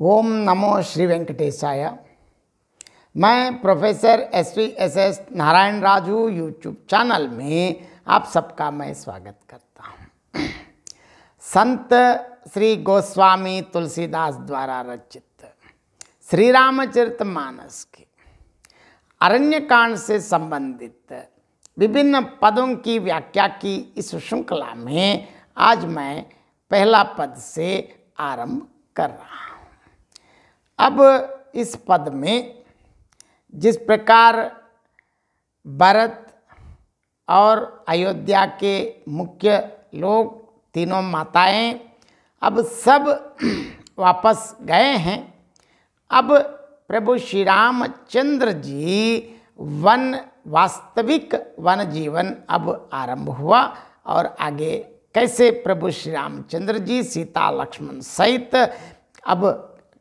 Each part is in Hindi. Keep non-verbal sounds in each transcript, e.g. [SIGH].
ओम नमो श्री वेंकटेशाय मैं professor S V S S Narayan Raju YouTube channel में आप सबका मैं स्वागत करता हूँ संत श्री गोस्वामी तुलसीदास द्वारा रचित श्री रामचरित मानस के अरण्य कांड से संबंधित विभिन्न पदों की व्याख्या की इस श्रृंखला में आज मैं पहला पद से आरंभ कर रहा हूँ अब इस पद में जिस प्रकार भरत और अयोध्या के मुख्य लोग तीनों माताएं अब सब [CLEARS THROAT] वापस गए हैं अब प्रभु श्री रामचंद्र जी वन वास्तविक वन जीवन अब आरंभ हुआ और आगे कैसे प्रभु श्री रामचंद्र जी सीता लक्ष्मण सहित अब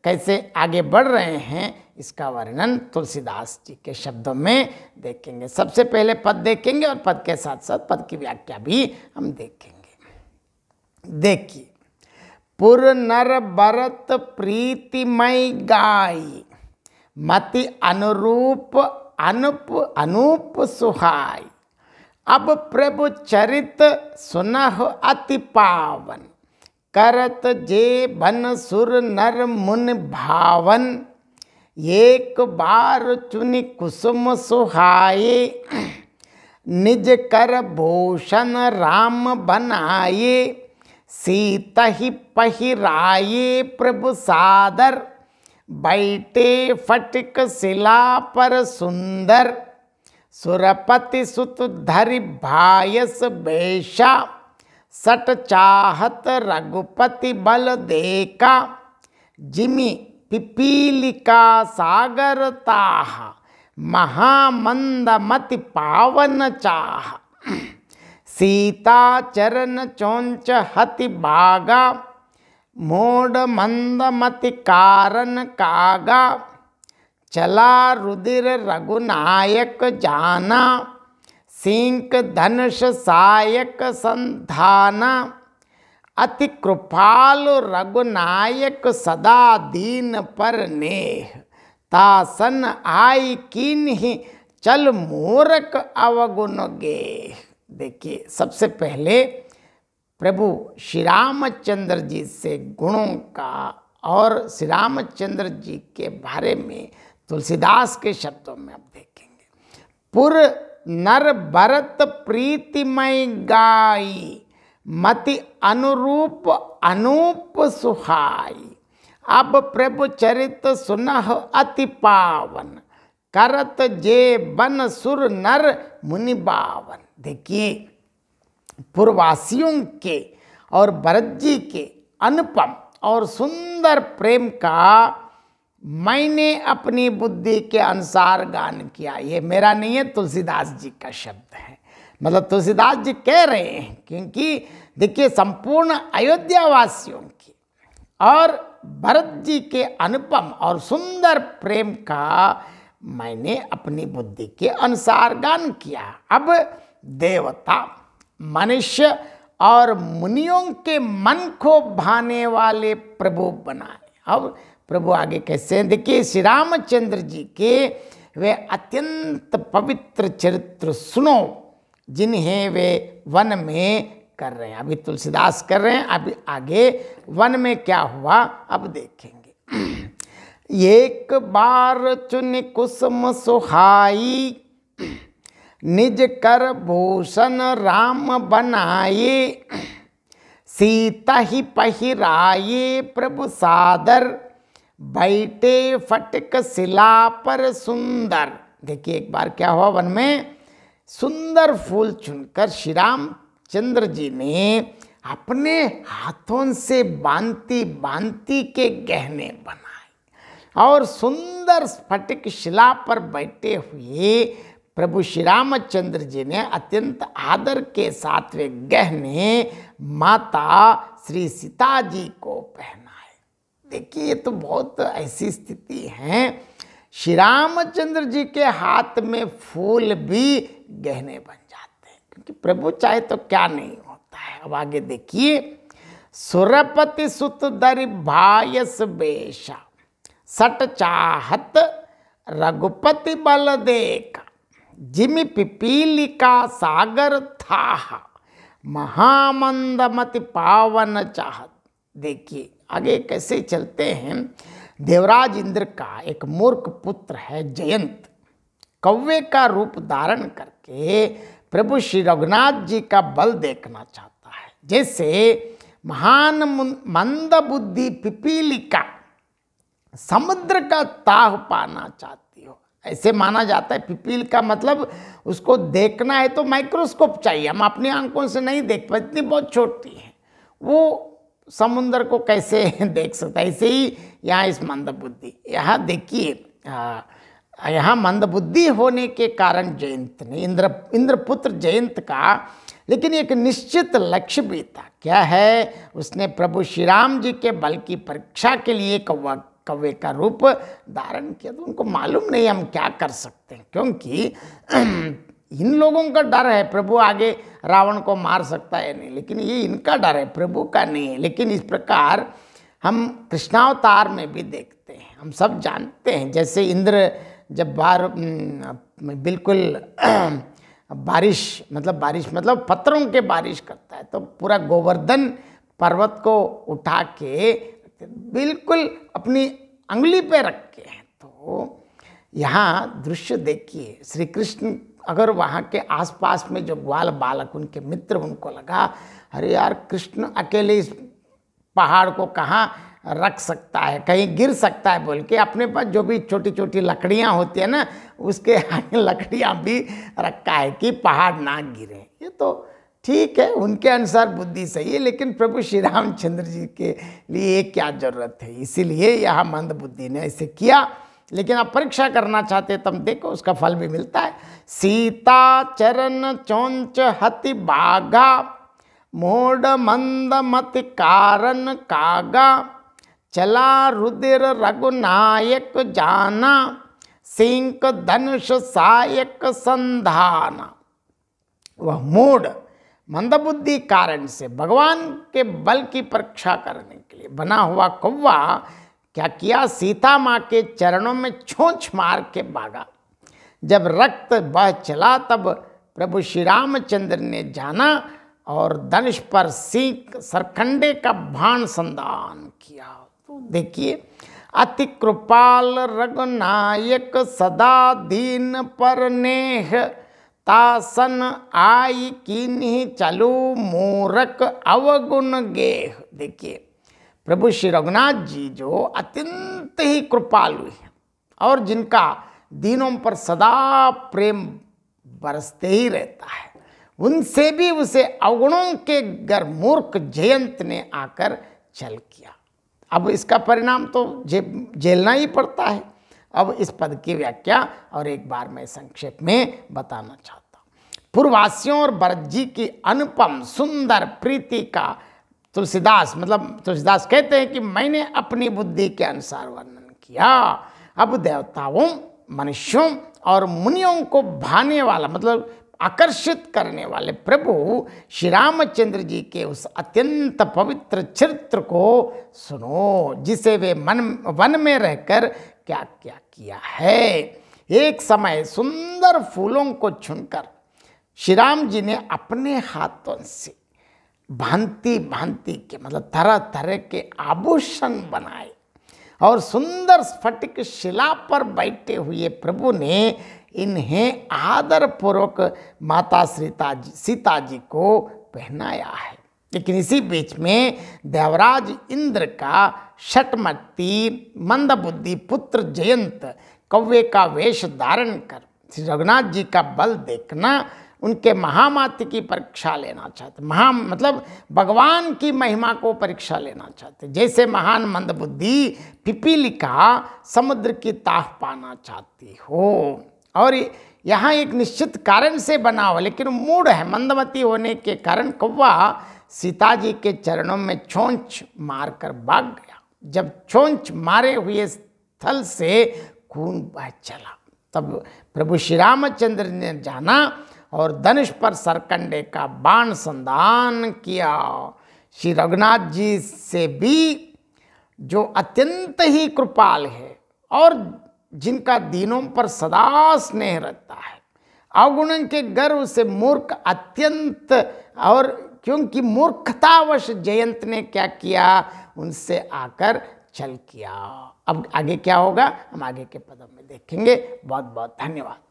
कैसे आगे बढ़ रहे हैं इसका वर्णन तुलसीदास जी के शब्दों में देखेंगे सबसे पहले पद देखेंगे और पद के साथ साथ पद की व्याख्या भी हम देखेंगे देखिए पुर नर भरत प्रीतिमय गाय मति अनुरूप अनुप अनूप सुहाय अब प्रभु चरित सुनह अति पावन करत जे भन सुर नर मुन भावन एक बार चुन कुसुम सुहाए निज कर भूषण राम बनाए सीता ही पहिराए प्रभु सादर बैठे फटिक शिला पर सुंदर सुरपति सुत धरि भायस बेशा सट चाहत रघुपति बल देका जिमि पिपीलिका सागर ताह महामंद मति पावन चाह सीता चरण चौंच हति बागा मोड मंद मति कारण कागा चला रुदिर रघुनायक जाना सिंक धनुष सायक संधान अति कृपाल रघुनायक सदा दीन पर नेह तासन आई ही चल मूर्ख अवगुण गे देखिए सबसे पहले प्रभु श्री रामचंद्र जी से गुणों का और श्री रामचंद्र जी के बारे में तुलसीदास के शब्दों में आप देखेंगे पूर्व नर भरत प्रीतिमय गाय मति अनुरूप अनूप सुहाय अब प्रभु चरित सुनह अति पावन करत जे बन सुर नर मुनि बावन देखिए पूर्वासियों के और भरत जी के अनुपम और सुंदर प्रेम का मैंने अपनी बुद्धि के अनुसार गान किया ये मेरा नहीं है तुलसीदास जी का शब्द है मतलब तुलसीदास जी कह रहे हैं क्योंकि देखिए संपूर्ण अयोध्या वासियों की और भरत जी के अनुपम और सुंदर प्रेम का मैंने अपनी बुद्धि के अनुसार गान किया अब देवता मनुष्य और मुनियों के मन को भाने वाले प्रभु बनाए अब प्रभु आगे कैसे हैं देखिए श्री रामचंद्र जी के वे अत्यंत पवित्र चरित्र सुनो जिन्हें वे वन में कर रहे हैं अभी तुलसीदास कर रहे हैं अभी आगे वन में क्या हुआ अब देखेंगे [CLEARS THROAT] एक बार चुन कुसुम सुहाई निज कर भूषण राम बनाए [CLEARS THROAT] सीता ही पहिराए प्रभु सादर बैठे फटक शिला पर सुंदर देखिए एक बार क्या हुआ वन में सुंदर फूल चुनकर श्री राम चंद्र जी ने अपने हाथों से बांती बांती के गहने बनाए और सुंदर स्फटिक शिला पर बैठे हुए प्रभु श्री रामचंद्र जी ने अत्यंत आदर के साथ वे गहने माता श्री सीता जी को पहना देखिए ये तो बहुत ऐसी स्थिति है श्री रामचंद्र जी के हाथ में फूल भी गहने बन जाते हैं क्योंकि प्रभु चाहे तो क्या नहीं होता है अब आगे देखिए सुरपति सुत दर भायस बेशा सट चाहत रघुपति बल देखा जिमि पिपीलिका सागर था महामंदमति पावन चाहत देखिए आगे कैसे चलते हैं देवराज इंद्र का एक मूर्ख पुत्र है जयंत कौवे का रूप धारण करके प्रभु श्री रघुनाथ जी का बल देखना चाहता है जैसे महान मंद बुद्धि पिपीलिका समुद्र का ताह पाना चाहती हो ऐसे माना जाता है पिपील का मतलब उसको देखना है तो माइक्रोस्कोप चाहिए हम अपनी आंखों से नहीं देख पाते इतनी बहुत छोटी है वो समुद्र को कैसे [LAUGHS] देख सकता ऐसे ही यहाँ इस मंदबुद्धि यहाँ देखिए यहाँ मंदबुद्धि होने के कारण जयंत ने इंद्र इंद्रपुत्र जयंत का लेकिन एक निश्चित लक्ष्य भी था क्या है उसने प्रभु श्री राम जी के बल की परीक्षा के लिए कौवा कव्य का रूप धारण किया तो उनको मालूम नहीं हम क्या कर सकते हैं क्योंकि [CLEARS THROAT] इन लोगों का डर है प्रभु आगे रावण को मार सकता है नहीं लेकिन ये इनका डर है प्रभु का नहीं है लेकिन इस प्रकार हम कृष्णावतार में भी देखते हैं हम सब जानते हैं जैसे इंद्र जब बार बिल्कुल [CLEARS THROAT] बारिश मतलब बारिश मतलब पत्थरों के बारिश करता है तो पूरा गोवर्धन पर्वत को उठा के बिल्कुल अपनी अंगुली पे रख के तो यहाँ दृश्य देखिए श्री कृष्ण अगर वहाँ के आसपास में जो ग्वाल बालक उनके मित्र उनको लगा अरे यार कृष्ण अकेले इस पहाड़ को कहाँ रख सकता है कहीं गिर सकता है बोल के अपने पास जो भी छोटी छोटी लकड़ियाँ होती है ना उसके [LAUGHS] लकड़ियाँ भी रखा है कि पहाड़ ना गिरे ये तो ठीक है उनके अनुसार बुद्धि सही है लेकिन प्रभु श्री रामचंद्र जी के लिए क्या जरूरत है इसीलिए यह मंद बुद्धि ने ऐसे किया लेकिन आप परीक्षा करना चाहते तब देखो उसका फल भी मिलता है सीता चरण चौंच हति बागा मोड मंद मत कारण कागा चला रुदिर रघुनायक जाना सिंक धनुष सायक संधाना वह मूड मंदबुद्धि कारण से भगवान के बल की परीक्षा करने के लिए बना हुआ कौवा क्या किया सीता माँ के चरणों में छोंछ मार के भागा जब रक्त बह चला तब प्रभु श्री रामचंद्र ने जाना और धनुष पर सीख सरखंडे का भान संदान किया तो देखिए अति कृपाल रघुनायक सदा दीन पर नेह तासन आई किन्हीं चलू मूरक अवगुण गेह देखिए प्रभु श्री रघुनाथ जी जो अत्यंत ही कृपालु हैं और जिनका दिनों पर सदा प्रेम बरसते ही रहता है उनसे भी उसे अवगुणों के गर मूर्ख जयंत ने आकर छल किया अब इसका परिणाम तो जे झेलना ही पड़ता है अब इस पद की व्याख्या और एक बार मैं संक्षेप में बताना चाहता हूँ पूर्ववासियों और भरत जी की अनुपम सुंदर प्रीति का तुलसीदास मतलब तुलसीदास कहते हैं कि मैंने अपनी बुद्धि के अनुसार वर्णन किया अब देवताओं मनुष्यों और मुनियों को भाने वाला मतलब आकर्षित करने वाले प्रभु श्री रामचंद्र जी के उस अत्यंत पवित्र चरित्र को सुनो जिसे वे मन वन में रहकर क्या क्या किया है एक समय सुंदर फूलों को छुनकर श्री राम जी ने अपने हाथों से भांति भांति के मतलब तरह तरह के आभूषण बनाए और सुंदर स्फटिक शिला पर बैठे हुए प्रभु ने इन्हें आदरपूर्वक माता सीता जी सीता जी को पहनाया है लेकिन इसी बीच में देवराज इंद्र का षटमती मंदबुद्धि पुत्र जयंत कव्य का वेश धारण कर श्री रघुनाथ जी का बल देखना उनके महामात्य की परीक्षा लेना चाहते महा मतलब भगवान की महिमा को परीक्षा लेना चाहते जैसे महान मंदबुद्धि पिपीलिका समुद्र की ताह पाना चाहती हो और यहाँ एक निश्चित कारण से बना हुआ लेकिन मूड है मंदमती होने के कारण कौवा सीता जी के चरणों में छोंच मारकर भाग गया जब छोंच मारे हुए स्थल से खून बह चला तब प्रभु श्री रामचंद्र ने जाना और धनुष पर सरकंडे का बाण संधान किया श्री रघुनाथ जी से भी जो अत्यंत ही कृपाल है और जिनका दीनों पर सदा स्नेह रहता है अवगुणन के गर्व से मूर्ख अत्यंत और क्योंकि मूर्खतावश जयंत ने क्या किया उनसे आकर चल किया अब आगे क्या होगा हम आगे के पदों में देखेंगे बहुत बहुत धन्यवाद